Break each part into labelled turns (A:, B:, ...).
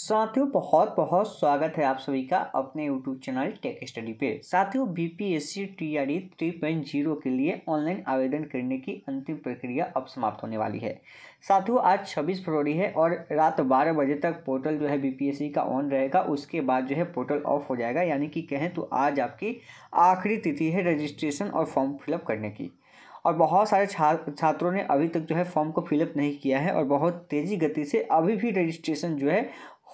A: साथियों बहुत बहुत स्वागत है आप सभी का अपने YouTube चैनल टेक स्टडी पे साथियों B P S C T R three point zero के लिए ऑनलाइन आवेदन करने की अंतिम प्रक्रिया अब समाप्त होने वाली है साथियों आज 26 फरवरी है और रात 12 बजे तक पोर्टल जो है बी का ऑन रहेगा उसके बाद जो है पोर्टल ऑफ हो जाएगा यानी कि कहें तो आज आपकी आखिरी तिथि है रजिस्ट्रेशन और फॉर्म फिलअप करने की और बहुत सारे छात्र छात्रों ने अभी तक जो है फॉर्म को फिलअप नहीं किया है और बहुत तेज़ी गति से अभी भी रजिस्ट्रेशन जो है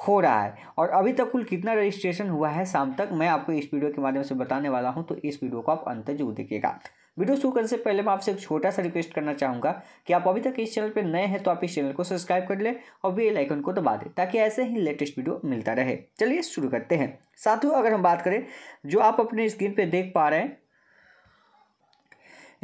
A: हो रहा है और अभी तक कुल कितना रजिस्ट्रेशन हुआ है शाम तक मैं आपको इस वीडियो के माध्यम से बताने वाला हूं तो इस वीडियो को आप अंत जरूर देखिएगा वीडियो शुरू करने से पहले मैं आपसे एक छोटा सा रिक्वेस्ट करना चाहूँगा कि आप अभी तक इस चैनल पर नए हैं तो आप इस चैनल को सब्सक्राइब कर लें और बेल आइकन को दबा दें ताकि ऐसे ही लेटेस्ट वीडियो मिलता रहे चलिए शुरू करते हैं साथियों अगर हम बात करें जो आप अपने स्क्रीन पर देख पा रहे हैं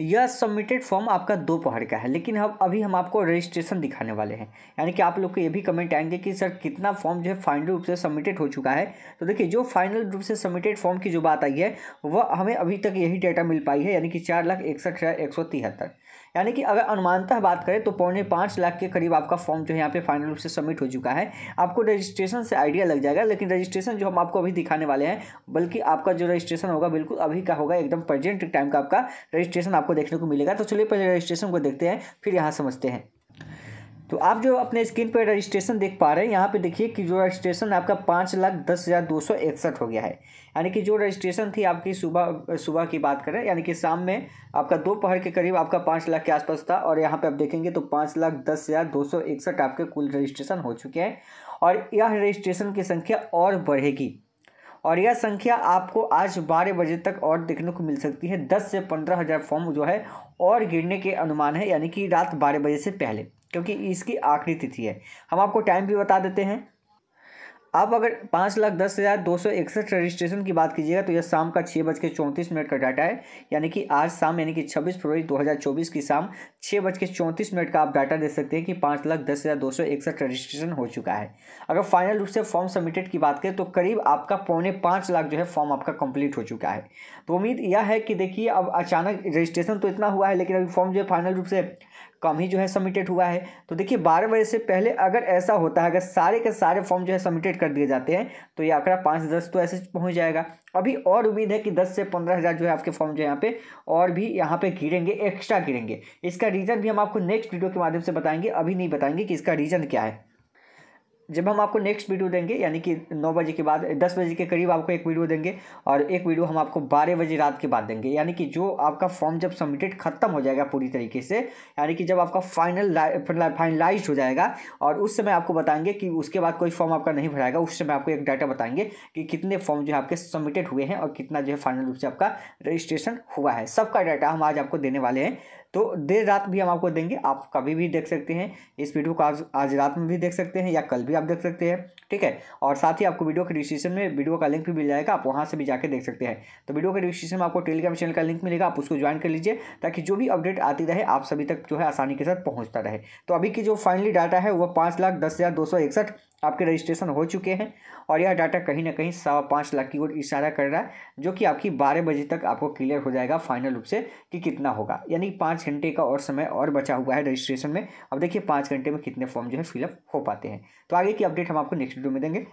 A: यह सबमिटेड फॉर्म आपका दो पहर का है लेकिन अब अभी हम आपको रजिस्ट्रेशन दिखाने वाले हैं यानी कि आप लोग को ये भी कमेंट आएंगे कि सर कितना फॉर्म जो है फाइनल रूप से सबमिटेड हो चुका है तो देखिए जो फाइनल रूप से सबमिटेड फॉर्म की जो बात आई है वह हमें अभी तक यही डाटा मिल पाई है यानी कि चार लाख इकसठ हज़ार एक सौ तिहत्तर यानी कि अगर अनुमानतः बात करें तो पौने पाँच लाख के करीब आपका फॉर्म जो है यहाँ पे फाइनल रूप से सबमिट हो चुका है आपको रजिस्ट्रेशन से आइडिया लग जाएगा लेकिन रजिस्ट्रेशन जो हम आपको अभी दिखाने वाले हैं बल्कि आपका जो रजिस्ट्रेशन होगा बिल्कुल अभी का होगा एकदम प्रेजेंट टाइम का आपका रजिस्ट्रेशन आपको देखने को मिलेगा तो चलिए पहले रजिस्ट्रेशन को देखते हैं फिर यहाँ समझते हैं तो आप जो अपने स्क्रीन पर रजिस्ट्रेशन देख पा रहे हैं यहाँ पे देखिए कि जो रजिस्ट्रेशन आपका पाँच लाख दस हज़ार दो सौ इकसठ हो गया है यानी कि जो रजिस्ट्रेशन थी आपकी सुबह सुबह की बात करें यानी कि शाम में आपका दोपहर के करीब आपका पाँच लाख के आसपास था और यहाँ पे आप देखेंगे तो पाँच लाख दस हज़ार दो सौ इकसठ आपके कुल रजिस्ट्रेशन हो चुके हैं और यह रजिस्ट्रेशन की संख्या और बढ़ेगी और यह संख्या आपको आज बारह बजे तक और देखने को मिल सकती है दस से पंद्रह हज़ार फॉर्म जो है और गिरने के अनुमान है यानी कि रात बारह बजे से पहले क्योंकि इसकी आखिरी तिथि है हम आपको टाइम भी बता देते हैं आप अगर पाँच लाख दस हज़ार दो सौ इकसठ रजिस्ट्रेशन की बात कीजिएगा तो यह शाम का छः बज के चौंतीस मिनट का डाटा है यानी कि आज शाम यानी कि छब्बीस फरवरी दो हज़ार चौबीस की शाम छः बज के चौंतीस मिनट का आप डाटा दे सकते हैं कि पाँच लाख दस हज़ार दो सौ इकसठ रजिस्ट्रेशन हो चुका है अगर फाइनल रूप से फॉर्म सबमिटेड की बात करें तो करीब आपका पौने पाँच लाख जो है फॉर्म आपका कंप्लीट हो चुका है तो उम्मीद यह है कि देखिए अब अचानक रजिस्ट्रेशन तो इतना हुआ है लेकिन अभी फॉर्म जो है फाइनल रूप से कम ही जो है सबमिटेड हुआ है तो देखिए बारह बजे से पहले अगर ऐसा होता है अगर सारे के सारे फॉर्म जो है सबमिटेड कर दिए जाते हैं तो ये आंकड़ा पाँच दस तो ऐसे पहुंच जाएगा अभी और उम्मीद है कि दस से पंद्रह हज़ार जो है आपके फॉर्म जो है यहाँ पे और भी यहाँ पे गिरेंगे एक्स्ट्रा गिरेंगे इसका रीज़न भी हम आपको नेक्स्ट वीडियो के माध्यम से बताएंगे अभी नहीं बताएंगे कि इसका रीज़न क्या है जब हम आपको नेक्स्ट वीडियो देंगे यानी कि नौ बजे के बाद दस बजे के करीब आपको एक वीडियो देंगे और एक वीडियो हम आपको बारह बजे रात के बाद देंगे यानी कि जो आपका फॉर्म जब सबमिटेड खत्म हो जाएगा पूरी तरीके से यानी कि जब आपका फाइनल फाइनलाइज हो जाएगा और उस समय आपको बताएंगे कि उसके बाद कोई फॉर्म आपका नहीं भराएगा उस समय आपको एक डाटा बताएंगे कि कितने फॉर्म जो है आपके सबमिटेड हुए हैं और कितना जो है फाइनल रूप से आपका रजिस्ट्रेशन हुआ है सबका डाटा हम आज आपको देने वाले हैं तो देर रात भी हम आपको देंगे आप कभी भी देख सकते हैं इस वीडियो को आज आज रात में भी देख सकते हैं या कल भी आप देख सकते हैं ठीक है और साथ ही आपको वीडियो के डिस्क्रिप्शन में वीडियो का लिंक भी मिल जाएगा आप वहाँ से भी जाकर देख सकते हैं तो वीडियो के डिस्क्रिप्शन में आपको टेलीग्राम चैनल का लिंक मिलेगा आप उसको ज्वाइन कर लीजिए ताकि जो भी अपडेट आती रहे आप सभी तक जो है आसानी के साथ पहुँचता रहे तो अभी की जो फाइनली डाटा है वो पाँच लाख दस हज़ार दो सौ इकसठ आपके रजिस्ट्रेशन हो चुके हैं और यह डाटा कहीं ना कहीं सवा पाँच लाख की ओर इशारा कर रहा है जो कि आपकी बारह बजे तक आपको क्लियर हो जाएगा फाइनल रूप से कि कितना होगा यानी पाँच घंटे का और समय और बचा हुआ है रजिस्ट्रेशन में अब देखिए पाँच घंटे में कितने फॉर्म जो है फिलअप हो पाते हैं तो आगे की अपडेट हम आपको नेक्स्ट वीडियो में देंगे